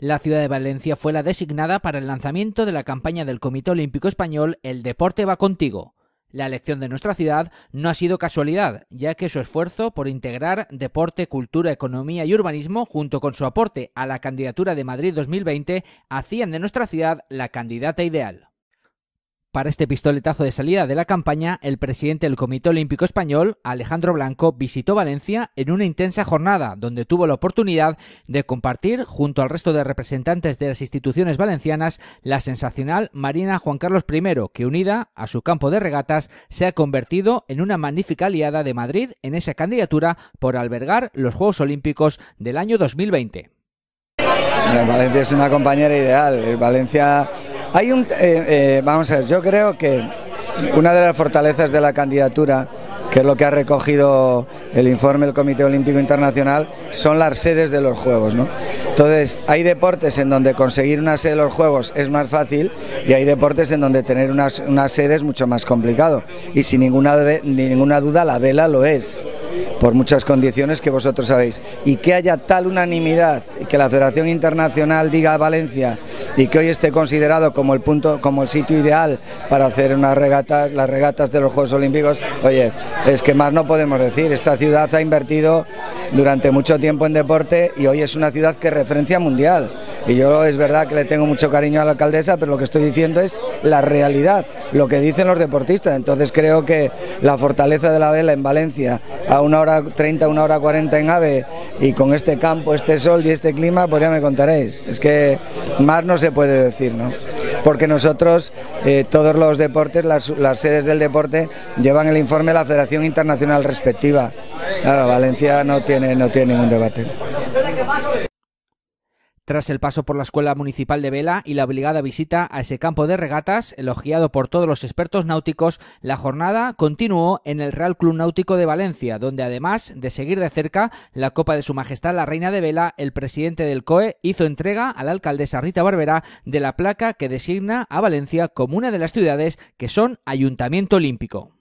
La ciudad de Valencia fue la designada para el lanzamiento de la campaña del Comité Olímpico Español El Deporte va contigo. La elección de nuestra ciudad no ha sido casualidad, ya que su esfuerzo por integrar deporte, cultura, economía y urbanismo, junto con su aporte a la candidatura de Madrid 2020, hacían de nuestra ciudad la candidata ideal. Para este pistoletazo de salida de la campaña, el presidente del Comité Olímpico Español, Alejandro Blanco, visitó Valencia en una intensa jornada donde tuvo la oportunidad de compartir, junto al resto de representantes de las instituciones valencianas, la sensacional Marina Juan Carlos I, que unida a su campo de regatas se ha convertido en una magnífica aliada de Madrid en esa candidatura por albergar los Juegos Olímpicos del año 2020. Valencia es una compañera ideal. Eh, Valencia hay un, eh, eh, vamos a ver, yo creo que una de las fortalezas de la candidatura que es lo que ha recogido el informe del Comité Olímpico Internacional, son las sedes de los Juegos. ¿no? Entonces, hay deportes en donde conseguir una sede de los Juegos es más fácil y hay deportes en donde tener una sede es mucho más complicado. Y sin ninguna, ninguna duda, la vela lo es, por muchas condiciones que vosotros sabéis. Y que haya tal unanimidad que la Federación Internacional diga a Valencia y que hoy esté considerado como el punto, como el sitio ideal para hacer unas regatas, las regatas de los Juegos Olímpicos, oye, es, es que más no podemos decir. Esta ciudad ha invertido durante mucho tiempo en deporte y hoy es una ciudad que referencia mundial. Y yo es verdad que le tengo mucho cariño a la alcaldesa, pero lo que estoy diciendo es la realidad, lo que dicen los deportistas. Entonces creo que la fortaleza de la vela en Valencia, a una hora 30, una hora 40 en AVE, y con este campo, este sol y este clima, pues ya me contaréis. Es que más no se puede decir, ¿no? Porque nosotros, eh, todos los deportes, las, sedes del deporte, llevan el informe de la Federación Internacional respectiva. Ahora, Valencia no tiene, no tiene ningún debate. Tras el paso por la Escuela Municipal de Vela y la obligada visita a ese campo de regatas, elogiado por todos los expertos náuticos, la jornada continuó en el Real Club Náutico de Valencia, donde además de seguir de cerca la Copa de Su Majestad la Reina de Vela, el presidente del COE hizo entrega a la alcaldesa Rita Barbera de la placa que designa a Valencia como una de las ciudades que son ayuntamiento olímpico.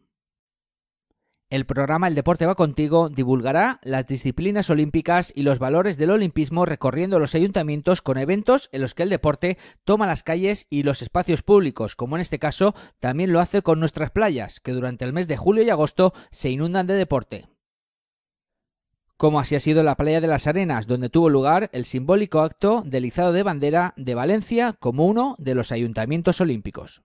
El programa El Deporte va contigo divulgará las disciplinas olímpicas y los valores del olimpismo recorriendo los ayuntamientos con eventos en los que el deporte toma las calles y los espacios públicos, como en este caso también lo hace con nuestras playas, que durante el mes de julio y agosto se inundan de deporte como así ha sido la playa de las Arenas, donde tuvo lugar el simbólico acto del izado de bandera de Valencia como uno de los ayuntamientos olímpicos.